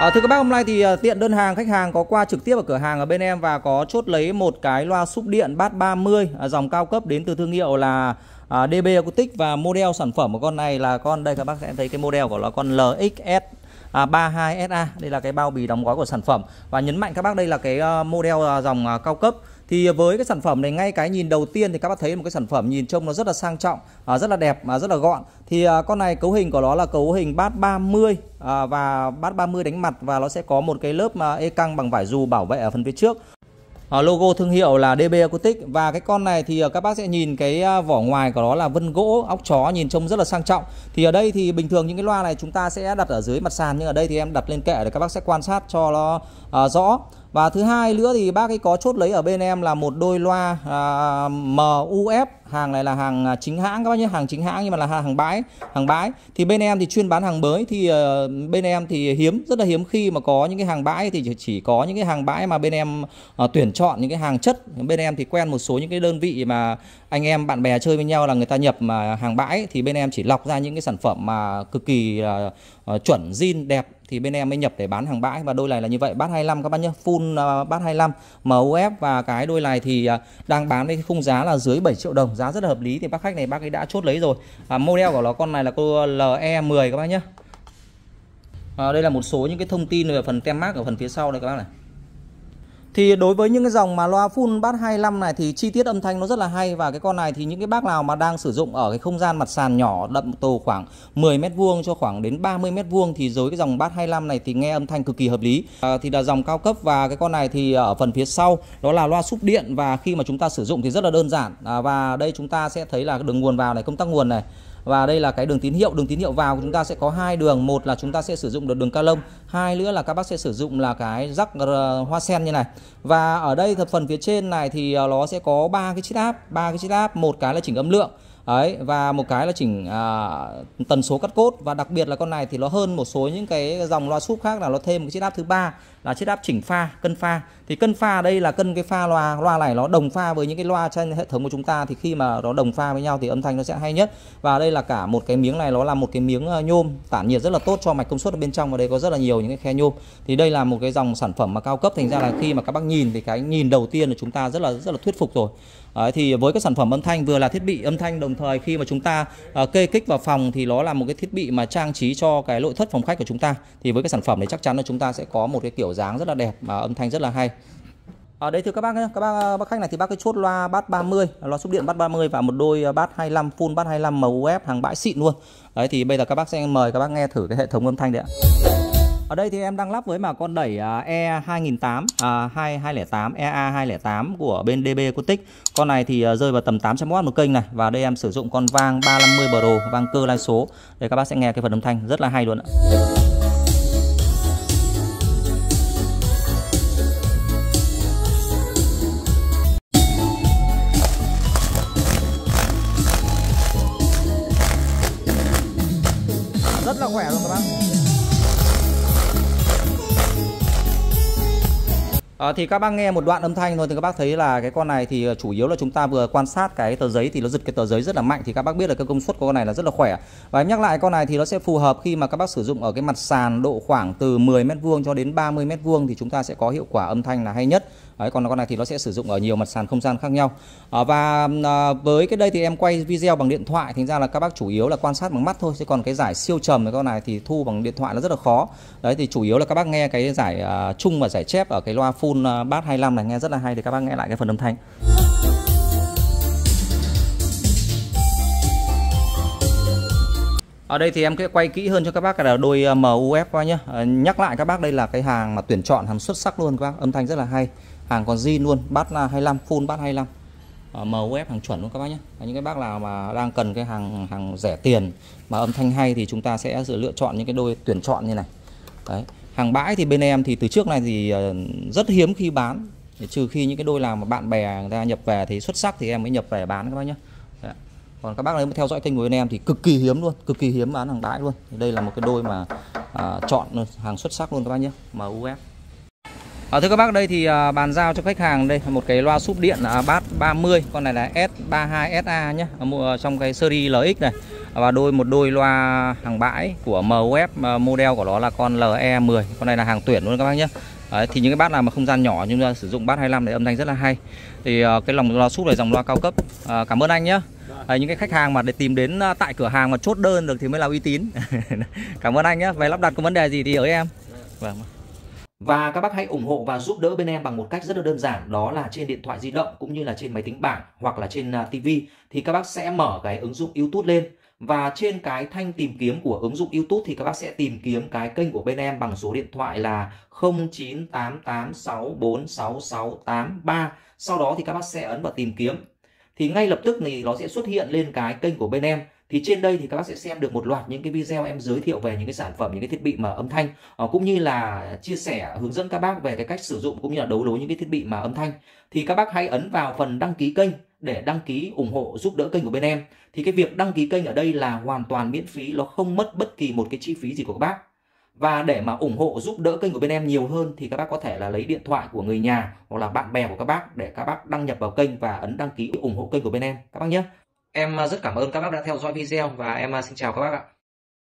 À, thưa các bác hôm nay thì à, tiện đơn hàng khách hàng có qua trực tiếp ở cửa hàng ở bên em và có chốt lấy một cái loa xúc điện bát 30 à, dòng cao cấp đến từ thương hiệu là à, DB Acoustic và model sản phẩm của con này là con đây các bác sẽ thấy cái model của nó con LXS 32SA à, đây là cái bao bì đóng gói của sản phẩm và nhấn mạnh các bác đây là cái model dòng cao cấp thì với cái sản phẩm này ngay cái nhìn đầu tiên thì các bác thấy một cái sản phẩm nhìn trông nó rất là sang trọng à, rất là đẹp mà rất là gọn thì à, con này cấu hình của nó là cấu hình bát 30 à, và bát 30 đánh mặt và nó sẽ có một cái lớp mà e căng bằng vải dù bảo vệ ở phần phía trước à, logo thương hiệu là DB Acoustic và cái con này thì à, các bác sẽ nhìn cái à, vỏ ngoài của nó là vân gỗ óc chó nhìn trông rất là sang trọng thì ở đây thì bình thường những cái loa này chúng ta sẽ đặt ở dưới mặt sàn nhưng ở đây thì em đặt lên kệ để các bác sẽ quan sát cho nó à, rõ và thứ hai nữa thì bác ấy có chốt lấy ở bên em là một đôi loa à, MUF hàng này là hàng chính hãng các bác nhé hàng chính hãng nhưng mà là hàng bãi hàng bãi thì bên em thì chuyên bán hàng mới thì uh, bên em thì hiếm rất là hiếm khi mà có những cái hàng bãi thì chỉ, chỉ có những cái hàng bãi mà bên em uh, tuyển chọn những cái hàng chất bên em thì quen một số những cái đơn vị mà anh em bạn bè chơi với nhau là người ta nhập mà hàng bãi thì bên em chỉ lọc ra những cái sản phẩm mà cực kỳ uh, Ờ, chuẩn zin đẹp thì bên em mới nhập để bán hàng bãi và đôi này là như vậy bát 25 các bác nhé full uh, bát 25 MUF và cái đôi này thì ờ, đang bán với khung giá là dưới 7 triệu đồng giá rất là hợp lý thì bác khách này bác ấy đã chốt lấy rồi à, model của nó con này là cô LE10 các bác nhé à, đây là một số những cái thông tin về phần tem mát ở phần phía sau đây các bác này thì đối với những cái dòng mà loa full bass 25 này thì chi tiết âm thanh nó rất là hay và cái con này thì những cái bác nào mà đang sử dụng ở cái không gian mặt sàn nhỏ đậm tồ khoảng 10 mét vuông cho khoảng đến 30 mét vuông thì dưới cái dòng bass 25 này thì nghe âm thanh cực kỳ hợp lý. À, thì là dòng cao cấp và cái con này thì ở phần phía sau đó là loa súp điện và khi mà chúng ta sử dụng thì rất là đơn giản. À, và đây chúng ta sẽ thấy là đường nguồn vào này, công tắc nguồn này và đây là cái đường tín hiệu đường tín hiệu vào chúng ta sẽ có hai đường một là chúng ta sẽ sử dụng được đường ca lông hai nữa là các bác sẽ sử dụng là cái rắc ờ, hoa sen như này và ở đây phần phía trên này thì ờ, nó sẽ có ba cái chiết áp ba cái chiết áp một cái là chỉnh âm lượng ấy và một cái là chỉnh à, tần số cắt cốt và đặc biệt là con này thì nó hơn một số những cái dòng loa súp khác là nó thêm cái chiếc áp thứ ba là chiếc áp chỉnh pha cân pha thì cân pha đây là cân cái pha loa loa này nó đồng pha với những cái loa trên hệ thống của chúng ta thì khi mà nó đồng pha với nhau thì âm thanh nó sẽ hay nhất và đây là cả một cái miếng này nó là một cái miếng ờ, nhôm tản nhiệt rất là tốt cho mạch công suất ở bên trong và đây có rất là nhiều những cái khe nhôm thì đây là một cái dòng sản phẩm mà cao cấp thành ra là khi mà các bác nhìn thì cái nhìn đầu tiên là chúng ta rất là rất là thuyết phục rồi À, thì với các sản phẩm âm thanh vừa là thiết bị âm thanh đồng thời khi mà chúng ta à, kê kích vào phòng thì nó là một cái thiết bị mà trang trí cho cái nội thất phòng khách của chúng ta. Thì với cái sản phẩm này chắc chắn là chúng ta sẽ có một cái kiểu dáng rất là đẹp và âm thanh rất là hay. ở đây thưa các bác các bác ờ, bác khách này thì bác cái chốt loa bát 30, loa xúc điện bát 30 và một đôi ờ, bát 25 full bát 25 MUF hàng bãi xịn luôn. Đấy thì bây giờ các bác sẽ mời các bác nghe thử cái hệ thống âm thanh đấy ạ. Ở đây thì em đang lắp với mà con đẩy E2008 à, 2208 e à, EA208 của bên DB Cotic Con này thì à, rơi vào tầm 800W một kênh này và đây em sử dụng con vang 350 Pro, vang cơ lai số. Đây các bác sẽ nghe cái phần âm thanh rất là hay luôn ạ. rất là khỏe luôn các bác À, thì các bác nghe một đoạn âm thanh thôi thì các bác thấy là cái con này thì ờ, chủ yếu là chúng ta vừa quan sát cái tờ giấy thì nó giật cái tờ giấy rất là mạnh thì các bác biết là cái công suất của con này là rất là khỏe. Và em nhắc lại con này thì nó sẽ phù hợp khi mà các bác sử dụng ở cái mặt sàn độ khoảng từ 10 mét vuông cho đến 30 mét vuông thì chúng ta sẽ có hiệu quả âm thanh là hay nhất. Đấy, còn con này thì nó sẽ sử dụng ở nhiều mặt sàn không gian khác nhau à, và à, với cái đây thì em quay video bằng điện thoại thành ra là các bác chủ yếu là quan sát bằng mắt thôi chứ còn cái giải siêu trầm cái con này thì thu bằng điện thoại nó rất là khó đấy thì chủ yếu là các bác nghe cái giải à, chung và giải chép ở cái loa full full à, bass 25 này nghe rất là hay thì các bác nghe lại cái phần âm thanh Ở đây thì em sẽ quay kỹ hơn cho các bác là đôi à, MUF qua nhé ờ, Nhắc lại các bác đây là cái hàng mà tuyển chọn hàng xuất sắc luôn các bác Âm thanh rất là hay Hàng còn zin luôn Bát 25 à, full bát 25 à, MUF hàng chuẩn luôn các bác nhé Những cái bác nào mà đang cần cái hàng hàng rẻ tiền Mà âm thanh hay thì chúng ta sẽ lựa chọn những cái đôi tuyển chọn như này Đấy hàng bãi thì bên em thì từ trước này thì ờ, rất hiếm khi bán trừ khi những cái đôi nào mà bạn bè người ta nhập về thì xuất sắc thì em mới nhập về bán các bác nhé dạ. còn các bác nếu theo dõi kênh của bên em thì cực kỳ hiếm luôn cực kỳ hiếm bán hàng bãi luôn đây là một cái đôi mà à, chọn hàng xuất sắc luôn các bác nhé MUF À, thưa các bác đây thì à, bàn giao cho khách hàng đây một cái loa súp điện à, bát 30 con này là S32SA nhé à, mua trong cái series LX này À, và đôi một đôi loa hàng bãi của MOF model của nó là con LE10 con này là hàng tuyển luôn các bác nhé Đấy, thì những cái bát nào mà không gian nhỏ chúng ta sử dụng bát 25 để âm thanh rất là hay thì uh, cái lòng loa súp này dòng loa cao cấp uh, cảm ơn anh nhé à, những cái khách hàng mà để tìm đến ờ, tại cửa hàng mà chốt đơn được thì mới là uy tín cảm ơn anh nhé về lắp đặt có vấn đề gì thì ở em vâng và các bác hãy ủng hộ và giúp đỡ bên em bằng một cách rất là đơn giản đó là trên điện thoại di động cũng như là trên máy tính bảng hoặc là trên tivi thì các bác sẽ mở cái ứng dụng YouTube lên và trên cái thanh tìm kiếm của ứng dụng YouTube thì các bác sẽ tìm kiếm cái kênh của bên em bằng số điện thoại là 0988646683. Sau đó thì các bác sẽ ấn vào tìm kiếm. Thì ngay lập tức thì nó sẽ xuất hiện lên cái kênh của bên em. Thì trên đây thì các bác sẽ xem được một loạt những cái video em giới thiệu về những cái sản phẩm, những cái thiết bị mà âm thanh ờ, cũng như là chia sẻ hướng dẫn các bác về cái cách sử dụng cũng như là đấu nối những cái thiết bị mà âm thanh. Thì các bác hãy ấn vào phần đăng ký kênh để đăng ký ủng hộ giúp đỡ kênh của bên em thì cái việc đăng ký kênh ở đây là hoàn toàn miễn phí nó không mất bất kỳ một cái chi phí gì của các bác và để mà ủng hộ giúp đỡ kênh của bên em nhiều hơn thì các bác có thể là lấy điện thoại của người nhà hoặc là bạn bè của các bác để các bác đăng nhập vào kênh và ấn đăng ký ủng hộ kênh của bên em các bác nhé em à, rất cảm ơn các bác đã theo dõi video và em à, xin chào các bác ạ